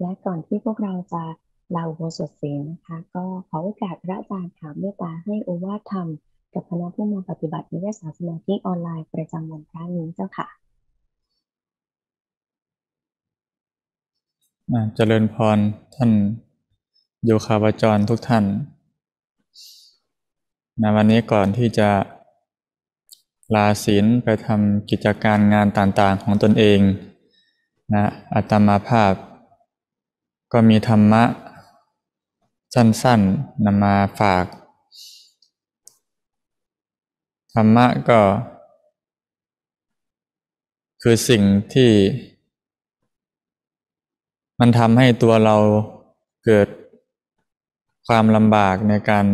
และก่อนที่พวกเราจะลาอุโบสถศีลนะคะก็ขอโอกาสพระอาจารย์ถามเมตตาให้โอวาทธรรมกับคณะผู้มาปฏิบัตินิเวศศาสมาธิออนไลน์ประจำวันพระนี้เจ้าค่ะเจริญพรท่านโยคาวจรทุกท่านนะวันนี้ก่อนที่จะลาศีลไปทำกิจการงานต่างๆ ของตนเองนะอัตมาภาพก็มีธรรมะสั้นๆนำมาฝาก ธรรมะก็ คือสิ่งที่ มันทำให้ตัวเราเกิดความลำบากในการ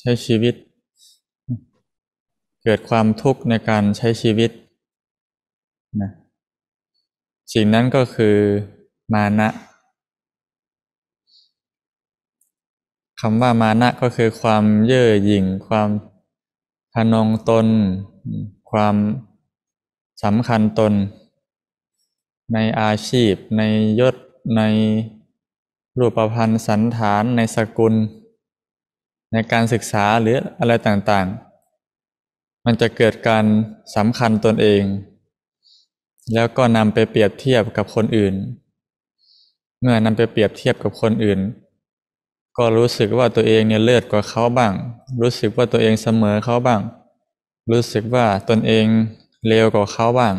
ใช้ชีวิต เกิดความทุกข์ในการใช้ชีวิตนะสิ่งนั้นก็คือมานะคำว่ามานะก็คือความเย่อหยิ่งความทนงตน ความสำคัญตนในอาชีพ ในยศ ในรูปพันธ์สันฐานในสกุล ในการศึกษาหรืออะไรต่างๆ มันจะเกิดการสำคัญตนเอง แล้วก็นำไปเปรียบเทียบกับคนอื่น เมื่อนำไปเปรียบเทียบกับคนอื่นก็รู้สึกว่าตัวเองเนี่ยเลิศกว่าเขาบ้าง รู้สึกว่าตัวเองเสมอเขาบ้าง รู้สึกว่าตนเองเลวกว่าเขาบ้าง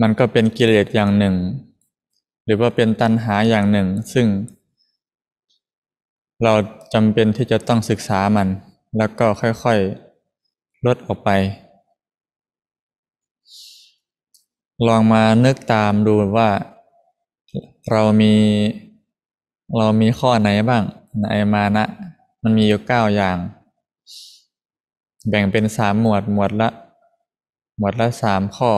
มันก็เป็นกิเลสอย่างหนึ่ง หรือว่าเป็นตัณหาอย่างหนึ่ง ซึ่ง เราจำเป็นที่จะต้องศึกษามันแล้วก็ค่อยๆ ลดออกไป ลองมานึกตามดูว่า เรามีเรามีข้อไหนบ้างในมานะ มันมีอยู่เก้าอย่าง แบ่งเป็นสามหมวดหมวดละ หมวดละสามข้อ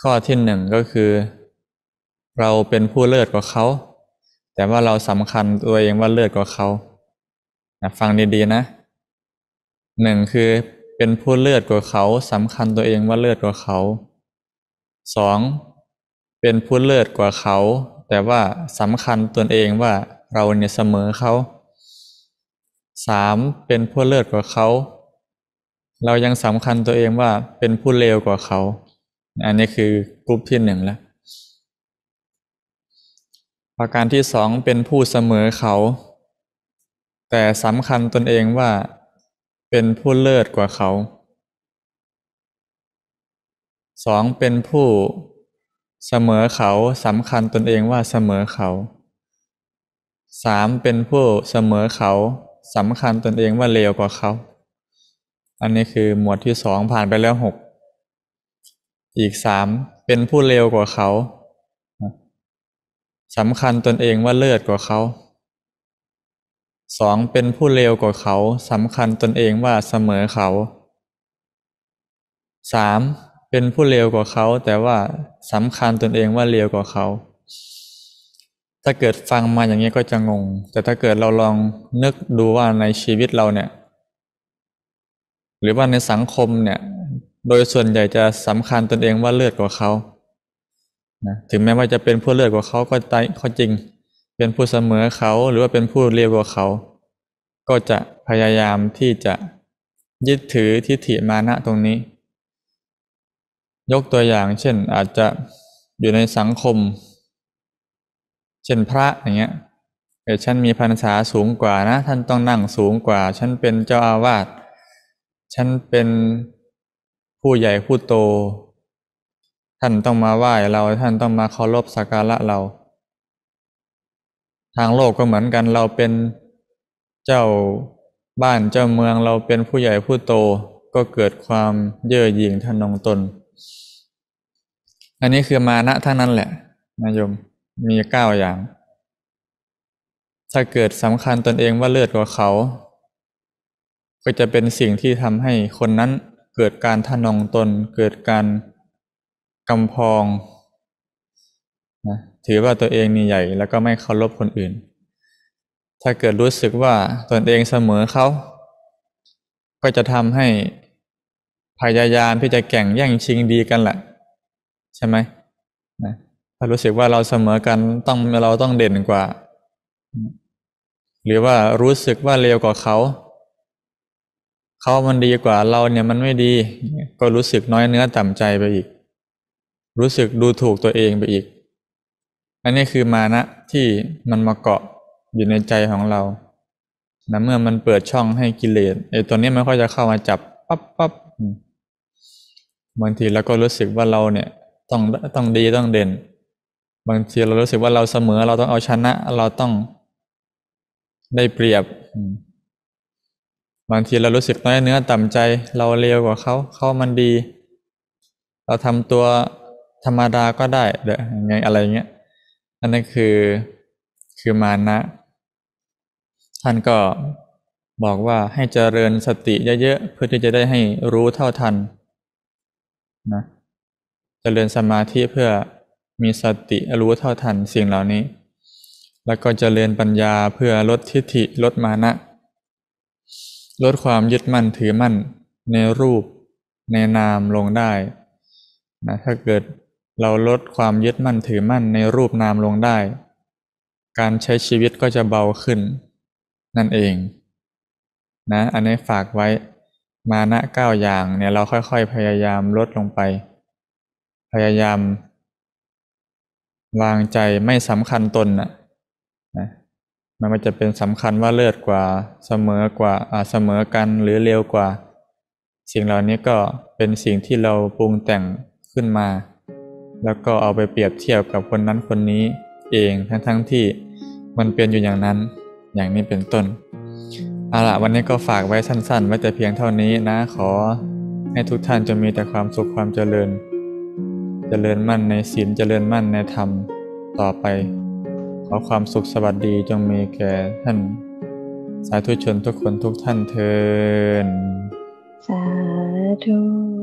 ข้อที่หนึ่งก็คือ เราเป็นผู้เลิศกว่าเขา แต่ว่าเราสำคัญตัวเองว่าเลิศกว่าเขาฟังดีๆนะหนึ่งคือเป็นผู้เลิศกว่าเขาสำคัญตัวเองว่าเลิศกว่าเขาสองเป็นผู้เลิศกว่าเขาแต่ว่าสำคัญตนเองว่าเราเนี่ยเสมอเขาสามเป็นผู้เลิศกว่าเขาเรายังสำคัญตัวเองว่าเป็นผู้เลวกว่าเขาอันนี้คือกลุ่มที่หนึ่งแล้วประการที่สองเป็นผู้เสมอเขา แต่สำคัญตนเองว่า เป็นผู้เลิศกว่าเขาสองเป็นผู้เสมอเขาสำคัญตนเองว่าเสมอเขาสามเป็นผู้เสมอเขาสำคัญตนเองว่าเลวกว่าเขา อันนี้คือหมวดที่สองผ่านไปแล้วหกอีกสามเป็นผู้เลวกว่าเขาสำคัญตนเองว่าเลิศกว่าเขาสองเป็นผู้เลวกว่าเขาสำคัญตนเองว่าเสมอเขาสามเป็นผู้เลวกว่าเขาแต่ว่าสำคัญตนเองว่าเลวกว่าเขา ถ้าเกิดฟังมาอย่างนี้ก็จะงง แต่ถ้าเกิดเราลองนึกดูว่าในชีวิตเราเนี่ย หรือว่าในสังคมเนี่ย โดยส่วนใหญ่จะสำคัญตนเองว่าเลือดกว่าเขานะถึงแม้ว่าจะเป็นผู้เลือดกว่าเขาก็ตายก็จริง เป็นผู้เสมอเขาหรือว่าเป็นผู้เลวกว่าเขา ก็จะพยายามที่จะยึดถือทิฏฐิมานะตรงนี้ยกตัวอย่างเช่นอาจจะอยู่ในสังคม เช่นพระอย่างเงี้ยเออฉันมีพรรษาสูงกว่านะ ท่านต้องนั่งสูงกว่า ฉันเป็นเจ้าอาวาส ฉันเป็นผู้ใหญ่ผู้โต ท่านต้องมาไหว้เรา ท่านต้องมาเคารพสักการะเรา ทางโลกก็เหมือนกัน เราเป็นเจ้าบ้านเจ้าเมืองเราเป็นผู้ใหญ่ผู้โต ก็เกิดความเย่อหยิ่งทะนงตนอันนี้คือมานะทั้งนั้นแหละนายมมีเก้าอย่าง ถ้าเกิดสำคัญตนเองว่าเลือดกว่าเขา ก็จะเป็นสิ่งที่ทำให้คนนั้นเกิดการทะนงตน เกิดการกำพอง นะ ถือว่าตัวเองนี่ใหญ่แล้วก็ไม่เคารพคนอื่น ถ้าเกิดรู้สึกว่าตนเองเสมอเขา ก็จะทำให้พยายามที่จะแข่งแย่งชิงดีกันแหละใช่ไหมนะถ้ารู้สึกว่าเราเสมอกันต้องเราต้องเด่นกว่า หรือว่ารู้สึกว่าเร็วกว่าเขา เขามันดีกว่าเราเนี่ย มันไม่ดี ก็รู้สึกน้อยเนื้อต่ำใจไปอีก รู้สึกดูถูกตัวเองไปอีก อันนี้คือมานะ ที่มันมาเกาะอยู่ในใจของเรานะเมื่อมันเปิดช่องให้กิเลสไอ้ตัวนี้ไม่ค่อยจะเข้ามาจับปั๊บปั๊บบางทีเราก็รู้สึกว่าเราเนี่ยต้องต้องดีต้องเด่น บางทีเรารู้สึกว่าเราเสมอเราต้องเอาชนะ เราต้อง ได้เปรียบ บางทีเรารู้สึกน้อยเนื้อต่ำใจเราเลวกว่าเขาเขามันดี เราทำตัวธรรมดาก็ได้เด้อไงอะไรเงี้ยอันนั้นคือคือมานะ ท่านก็บอกว่าให้เจริญสติ เยอะๆเพื่อที่จะได้ให้รู้เท่าทัน นะจเจริญสมาธิเพื่อมีสติรู้เท่าทันสิ่งเหล่านี้ แล้วก็จเจริญปัญญาเพื่อลดทิฏฐิลดมานะ ลดความยึดมั่นถือมั่นในรูปในนามลงได้นะถ้าเกิดเราลดความยึดมั่นถือมั่นในรูปนามลงได้ การใช้ชีวิตก็จะเบาขึ้นนั่นเองนะอันนี้ฝากไว้มานะเก้าอย่างเนี่ยเราค่อยๆ พยายามลดลงไปพยายาม วางใจไม่สำคัญตนนะนะมันจะเป็นสำคัญว่าเลิศกว่าเสมอกว่าเสมอกันหรือเร็วกว่า สิ่งเหล่านี้ก็เป็นสิ่งที่เราปรุงแต่งขึ้นมา แล้วก็เอาไปเปรียบเทียบกับคนนั้นคนนี้เองทั้ง้ทที่มันเป็นอยู่อย่างนั้นอย่างนี้เป็นต้นเอาละวันนี้ก็ฝากไว้สั้นๆไว้แต่เพียงเท่านี้นะขอให้ทุกท่านจะมีแต่ความสุขความเจริญจเจริญมั่นในศีลเจริญมั่นในธรรม ต่อไป ขอความสุขสวัสดีจงมีแก่ท่าน สาธุชนทุกคนทุกท่านเทินสาธุ